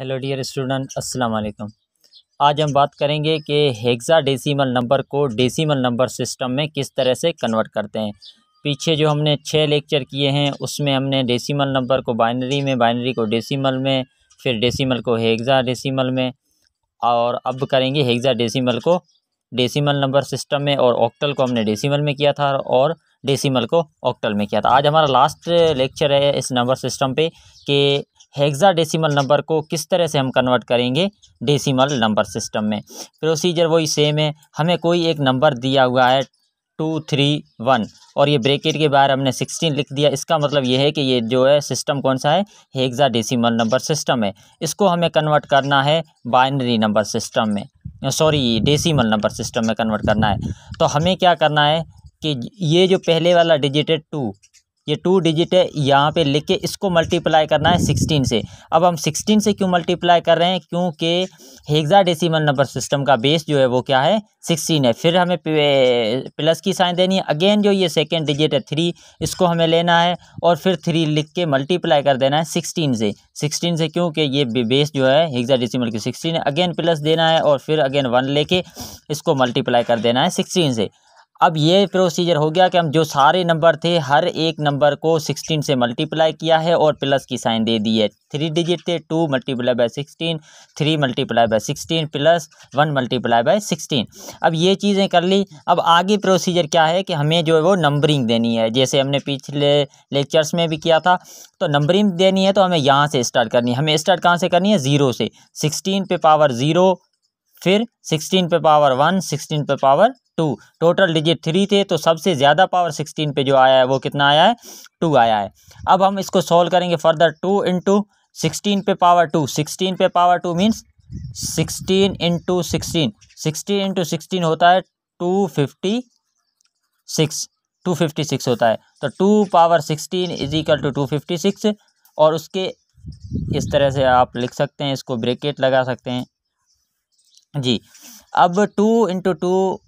hello dear student अस्सलाम वालेकुम आज हम बात करेंगे कि हेक्सा डेसीमल नंबर को डेसिमल नंबर सिस्टम में किस तरह से कन्वर्ट करते हैं पीछे जो हमने छः लेक्चर किए हैं उसमें हमने डेसिमल नंबर को बाइनरी में बाइनरी को डेसिमल में फिर डेसिमल को हेक्सा डेसीमल में और अब करेंगे हेक्सा डेसीमल को डेसिमल नंबर सिस्टम में और ऑक्टल को हमने डेसीमल में किया था और डेसीमल को ऑक्टल में किया था आज हमारा लास्ट लेक्चर है इस नंबर सिस्टम पे कि डेसीमल नंबर को किस तरह से हम कन्वर्ट करेंगे डेसिमल नंबर सिस्टम में प्रोसीजर वही सेम है हमें कोई एक नंबर दिया हुआ है टू थ्री वन और ये ब्रेकेट के बाहर हमने सिक्सटीन लिख दिया इसका मतलब ये है कि ये जो है सिस्टम कौन सा है हेक्सा डेसिमल नंबर सिस्टम है इसको हमें कन्वर्ट करना है बाइनरी नंबर सिस्टम में सॉरी डेसिमल नंबर सिस्टम में कन्वर्ट करना है तो हमें क्या करना है कि ये जो पहले वाला डिजिट है टू ये टू डिजिट है यहाँ पे लिख के इसको मल्टीप्लाई करना है सिक्सटीन से अब हम सिक्सटीन से क्यों मल्टीप्लाई कर रहे हैं क्योंकि हेगजा डेसीमल नंबर सिस्टम का बेस जो है वो क्या है सिक्सटीन है फिर हमें प्लस की साइन देनी है अगेन जो ये सेकेंड डिजिट है थ्री इसको हमें लेना है और फिर थ्री लिख के मल्टीप्लाई कर देना है सिक्सटीन से सिक्सटीन से क्योंकि ये बेस जो है हेगजा डेसिमल की सिक्सटीन है अगेन प्लस देना है और फिर अगेन वन लेके इसको मल्टीप्लाई कर देना है सिक्सटीन से अब ये प्रोसीजर हो गया कि हम जो सारे नंबर थे हर एक नंबर को सिक्सटीन से मल्टीप्लाई किया है और प्लस की साइन दे दी है थ्री डिजिट थे two multiply by sixteen three multiply by sixteen plus one multiply by sixteen अब ये चीज़ें कर ली अब आगे प्रोसीजर क्या है कि हमें जो है वो नंबरिंग देनी है जैसे हमने पिछले लेक्चर्स में भी किया था तो नंबरिंग देनी है तो हमें यहाँ से स्टार्ट करनी है हमें स्टार्ट कहाँ से करनी है ज़ीरो से सिक्सटीन पे पावर ज़ीरो फिर सिक्सटीन पे पावर वन सिक्सटीन पे power two total digit three थे तो सबसे ज़्यादा पावर सिक्सटीन पे जो आया है वो कितना आया है टू आया है अब हम इसको सॉल्व करेंगे फर्दर टू इंटू सिक्सटीन पे पावर टू सिक्सटीन पे power two means sixteen into sixteen sixteen into sixteen होता है two fifty six two fifty six होता है तो two power sixteen is equal to two fifty six और उसके इस तरह से आप लिख सकते हैं इसको ब्रेकेट लगा सकते हैं जी अब two into two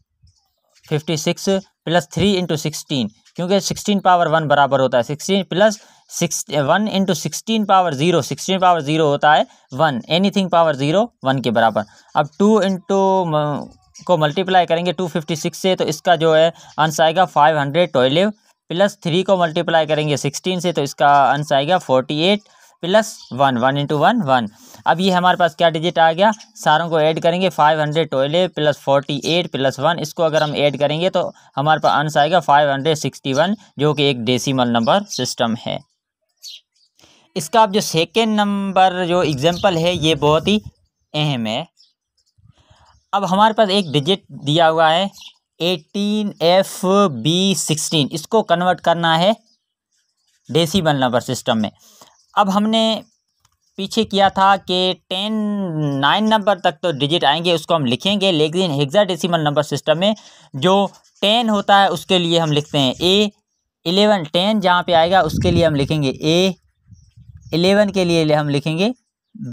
fifty six plus three into sixteen क्योंकि सिक्सटीन पावर वन बराबर होता है sixteen plus six one into sixteen power zero sixteen power zero होता है one anything power zero one के बराबर अब टू इंटू को मल्टीप्लाई करेंगे टू फिफ्टी सिक्स से तो इसका जो है आंसर आएगा five hundred twelve plus three को मल्टीप्लाई करेंगे सिक्सटीन से तो इसका आंसर आएगा forty eight plus one one into one one अब ये हमारे पास क्या डिजिट आ गया सारों को ऐड करेंगे five hundred twelve plus forty eight plus one इसको अगर हम ऐड करेंगे तो हमारे पास आंसर आएगा फाइव हंड्रेड सिक्सटी वन जो कि एक डेसीमल नंबर सिस्टम है इसका आप जो सेकेंड नंबर जो एग्जाम्पल है ये बहुत ही अहम है अब हमारे पास एक डिजिट दिया हुआ है एटीन एफ बी सिक्सटीन इसको कन्वर्ट करना है डेसीबल नंबर सिस्टम में अब हमने पीछे किया था कि टेन नाइन नंबर तक तो डिजिट आएंगे उसको हम लिखेंगे लेकिन हेक्साडेसिमल नंबर सिस्टम में जो टेन होता है उसके लिए हम लिखते हैं ए एलेवन टेन जहाँ पे आएगा उसके लिए हम लिखेंगे ए एलेवन के लिए हम लिखेंगे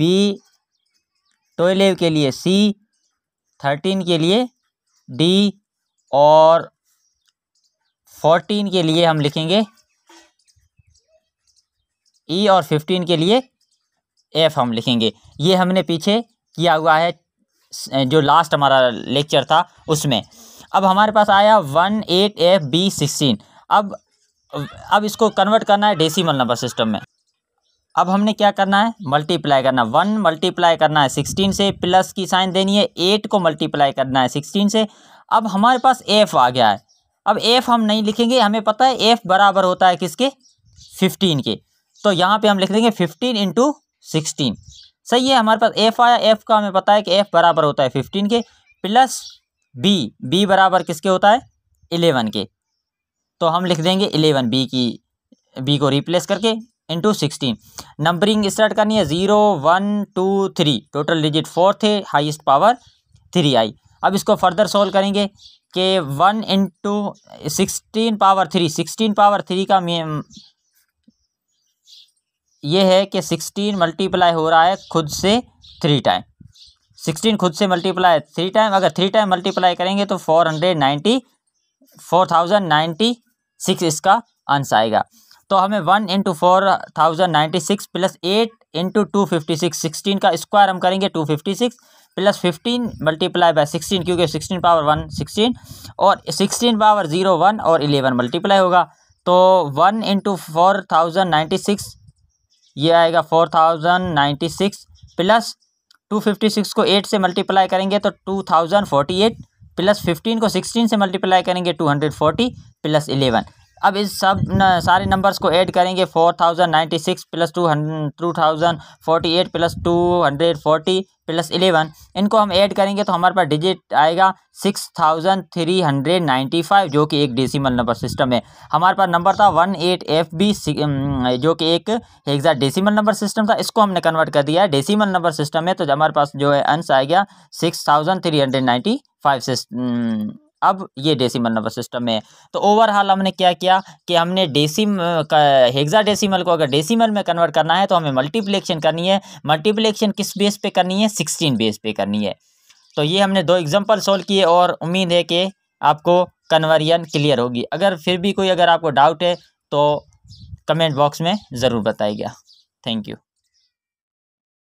बी ट्वेल्व के लिए सी थर्टीन के लिए डी और फोर्टीन के लिए हम लिखेंगे ई e और फिफ्टीन के लिए एफ हम लिखेंगे ये हमने पीछे किया हुआ है जो लास्ट हमारा लेक्चर था उसमें अब हमारे पास आया one eight F B sixteen अब अब इसको कन्वर्ट करना है डेसिमल नंबर सिस्टम में अब हमने क्या करना है मल्टीप्लाई करना वन मल्टीप्लाई करना है सिक्सटीन से प्लस की साइन देनी है एट को मल्टीप्लाई करना है सिक्सटीन से अब हमारे पास एफ़ आ गया है अब एफ़ हम नहीं लिखेंगे हमें पता है एफ़ बराबर होता है किसके फिफ्टीन के तो यहाँ पे हम लिख देंगे फिफ्टीन इंटू सिक्सटीन सही है हमारे पास एफ आया एफ का हमें पता है कि एफ बराबर होता है फिफ्टीन के प्लस बी बी बराबर किसके होता है इलेवन के तो हम लिख देंगे इलेवन बी की बी को रिप्लेस करके इंटू सिक्सटीन नंबरिंग स्टार्ट करनी है zero one two three total digit four थे हाईएस्ट पावर थ्री आई अब इसको फर्दर सॉल्व करेंगे कि one into sixteen power three sixteen power three का ये है कि सिक्सटीन मल्टीप्लाई हो रहा है खुद से थ्री टाइम सिक्सटीन खुद से मल्टीप्लाई थ्री टाइम अगर थ्री टाइम मल्टीप्लाई करेंगे तो four hundred ninety four thousand ninety six इसका आंसर आएगा तो हमें one into four thousand ninety six plus eight into two fifty six sixteen का स्क्वायर हम करेंगे two fifty six plus fifteen multiply by sixteen क्योंकि सिक्सटीन पावर वन सिक्सटीन और sixteen power zero one और eleven multiply होगा तो one into four thousand ninety six ये आएगा four thousand ninety six plus two fifty six को eight से multiply करेंगे तो two thousand forty eight plus fifteen को सिक्सटीन से मल्टीप्लाई करेंगे two hundred forty plus eleven अब इस सब न, सारे नंबर्स को ऐड करेंगे four thousand ninety six plus two two thousand forty eight plus two hundred forty plus eleven इनको हम ऐड करेंगे तो हमारे पास डिजिट आएगा six thousand three hundred ninety five जो कि एक डेसिमल नंबर सिस्टम है हमारे पास नंबर था वन एट एफ बी जो कि एक हेक्सा डेसिमल नंबर सिस्टम था इसको हमने कन्वर्ट कर दिया है डेसीमल नंबर सिस्टम है तो हमारे पास जो है अंश आ गया six thousand three hundred ninety five अब ये डेसिमल नंबर सिस्टम में है तो ओवरऑल हमने क्या किया कि हमने डेसिम का हेक्सा डेसिमल को अगर डेसिमल में कन्वर्ट करना है तो हमें मल्टीप्लेक्शन करनी है मल्टीप्लेक्शन किस बेस पे करनी है सिक्सटीन बेस पे करनी है तो ये हमने दो एग्जाम्पल सोल्व किए और उम्मीद है कि आपको कन्वर्जन क्लियर होगी अगर फिर भी कोई अगर आपको डाउट है तो कमेंट बॉक्स में ज़रूर बताएगा थैंक यू